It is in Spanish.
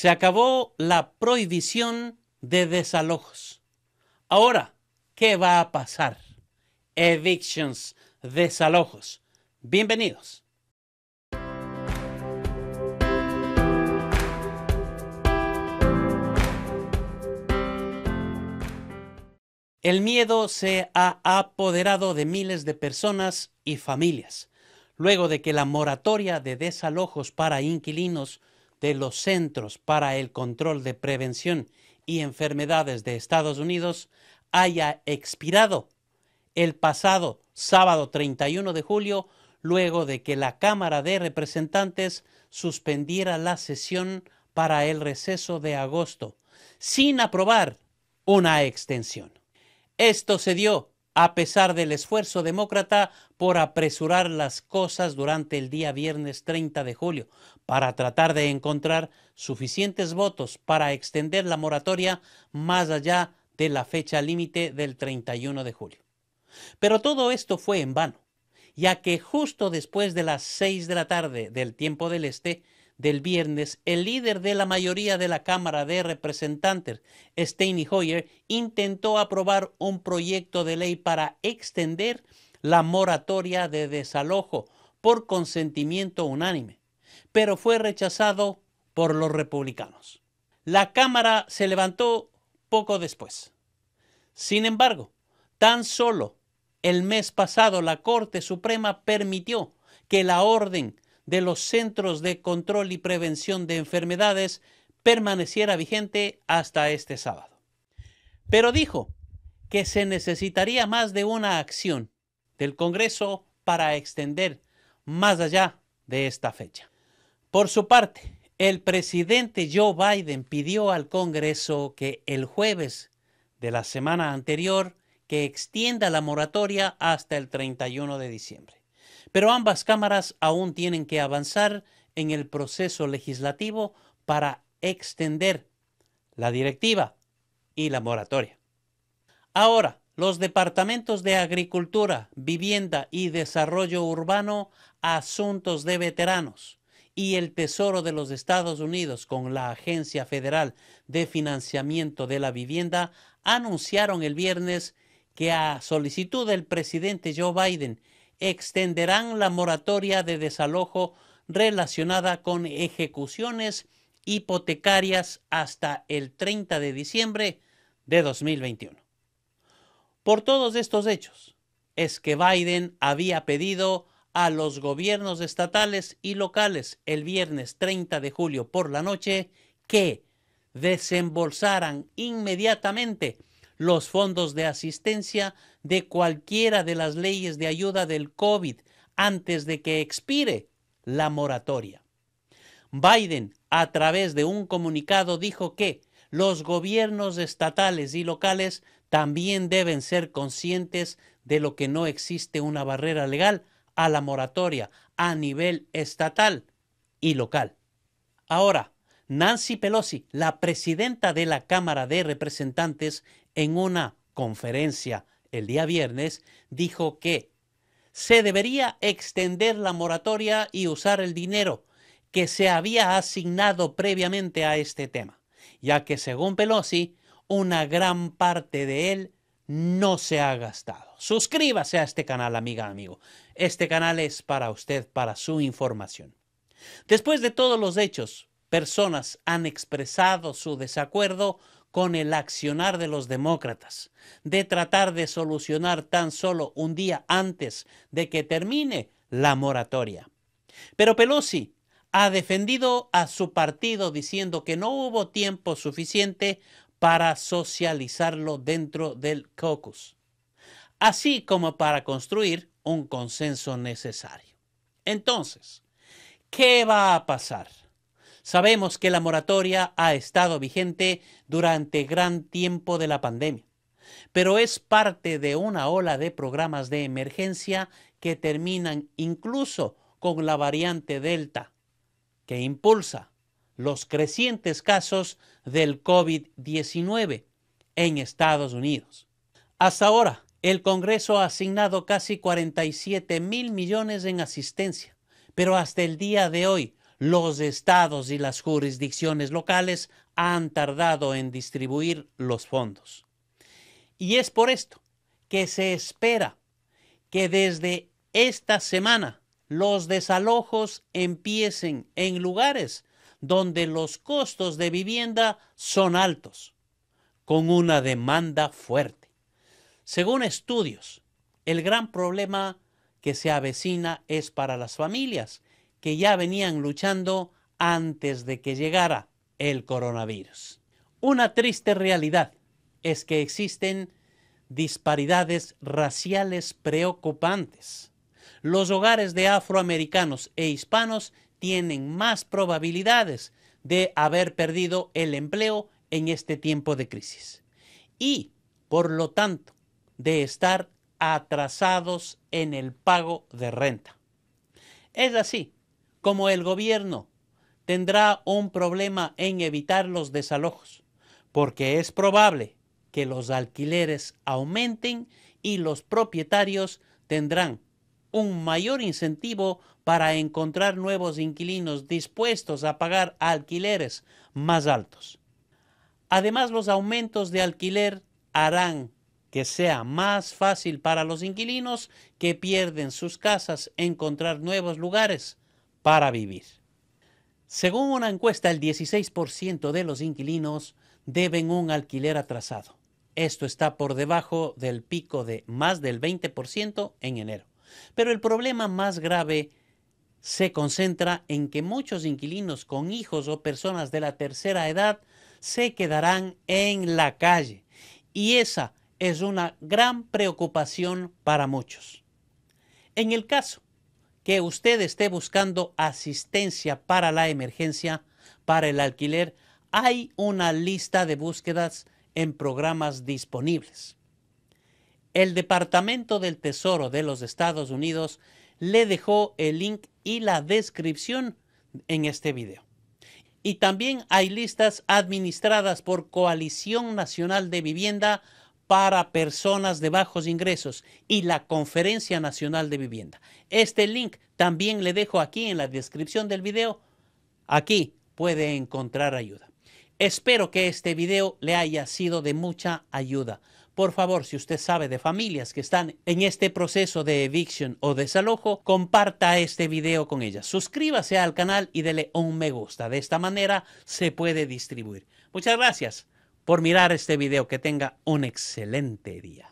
Se acabó la prohibición de desalojos. Ahora, ¿qué va a pasar? Evictions, desalojos. Bienvenidos. El miedo se ha apoderado de miles de personas y familias, luego de que la moratoria de desalojos para inquilinos de los Centros para el Control de Prevención y Enfermedades de Estados Unidos haya expirado el pasado sábado 31 de julio, luego de que la Cámara de Representantes suspendiera la sesión para el receso de agosto, sin aprobar una extensión. Esto se dio a pesar del esfuerzo demócrata por apresurar las cosas durante el día viernes 30 de julio, para tratar de encontrar suficientes votos para extender la moratoria más allá de la fecha límite del 31 de julio. Pero todo esto fue en vano, ya que justo después de las 6 de la tarde del tiempo del Este, del viernes, el líder de la mayoría de la Cámara de Representantes, Steny Hoyer, intentó aprobar un proyecto de ley para extender la moratoria de desalojo por consentimiento unánime, pero fue rechazado por los republicanos. La Cámara se levantó poco después. Sin embargo, tan solo el mes pasado la Corte Suprema permitió que la orden de los Centros de Control y Prevención de Enfermedades permaneciera vigente hasta este sábado. Pero dijo que se necesitaría más de una acción del Congreso para extender más allá de esta fecha. Por su parte, el presidente Joe Biden pidió al Congreso que el jueves de la semana anterior que extienda la moratoria hasta el 31 de diciembre. Pero ambas cámaras aún tienen que avanzar en el proceso legislativo para extender la directiva y la moratoria. Ahora, los departamentos de Agricultura, Vivienda y Desarrollo Urbano, Asuntos de Veteranos y el Tesoro de los Estados Unidos con la Agencia Federal de Financiamiento de la Vivienda anunciaron el viernes que a solicitud del presidente Joe Biden extenderán la moratoria de desalojo relacionada con ejecuciones hipotecarias hasta el 30 de diciembre de 2021. Por todos estos hechos, es que Biden había pedido a los gobiernos estatales y locales el viernes 30 de julio por la noche que desembolsaran inmediatamente los fondos de asistencia de cualquiera de las leyes de ayuda del COVID antes de que expire la moratoria. Biden, a través de un comunicado, dijo que los gobiernos estatales y locales también deben ser conscientes de lo que no existe una barrera legal a la moratoria a nivel estatal y local. Ahora, Nancy Pelosi, la presidenta de la Cámara de Representantes, en una conferencia el día viernes, dijo que se debería extender la moratoria y usar el dinero que se había asignado previamente a este tema, ya que según Pelosi, una gran parte de él no se ha gastado. Suscríbase a este canal, amiga, amigo. Este canal es para usted, para su información. Después de todos los hechos, personas han expresado su desacuerdo con el accionar de los demócratas, de tratar de solucionar tan solo un día antes de que termine la moratoria. Pero Pelosi ha defendido a su partido diciendo que no hubo tiempo suficiente para socializarlo dentro del caucus, así como para construir un consenso necesario. Entonces, ¿qué va a pasar? Sabemos que la moratoria ha estado vigente durante gran tiempo de la pandemia, pero es parte de una ola de programas de emergencia que terminan incluso con la variante Delta, que impulsa los crecientes casos del COVID-19 en Estados Unidos. Hasta ahora, el Congreso ha asignado casi 47 mil millones en asistencia, pero hasta el día de hoy los estados y las jurisdicciones locales han tardado en distribuir los fondos. Y es por esto que se espera que desde esta semana los desalojos empiecen en lugares donde los costos de vivienda son altos, con una demanda fuerte. Según estudios, el gran problema que se avecina es para las familias que ya venían luchando antes de que llegara el coronavirus. Una triste realidad es que existen disparidades raciales preocupantes. Los hogares de afroamericanos e hispanos tienen más probabilidades de haber perdido el empleo en este tiempo de crisis y, por lo tanto, de estar atrasados en el pago de renta. Es así como el gobierno tendrá un problema en evitar los desalojos, porque es probable que los alquileres aumenten y los propietarios tendrán un mayor incentivo para encontrar nuevos inquilinos dispuestos a pagar alquileres más altos. Además, los aumentos de alquiler harán que sea más fácil para los inquilinos que pierden sus casas encontrar nuevos lugares para vivir. Según una encuesta, el 16% de los inquilinos deben un alquiler atrasado. Esto está por debajo del pico de más del 20% en enero. Pero el problema más grave se concentra en que muchos inquilinos con hijos o personas de la tercera edad se quedarán en la calle. Y esa es una gran preocupación para muchos. En el caso que usted esté buscando asistencia para la emergencia, para el alquiler, hay una lista de búsquedas en programas disponibles. El Departamento del Tesoro de los Estados Unidos le dejó el link y la descripción en este video. Y también hay listas administradas por Coalición Nacional de Vivienda para personas de bajos ingresos y la Conferencia Nacional de Vivienda. Este link también le dejo aquí en la descripción del video. Aquí puede encontrar ayuda. Espero que este video le haya sido de mucha ayuda. Por favor, si usted sabe de familias que están en este proceso de evicción o desalojo, comparta este video con ellas. Suscríbase al canal y dele un me gusta. De esta manera se puede distribuir. Muchas gracias por mirar este video. Que tenga un excelente día.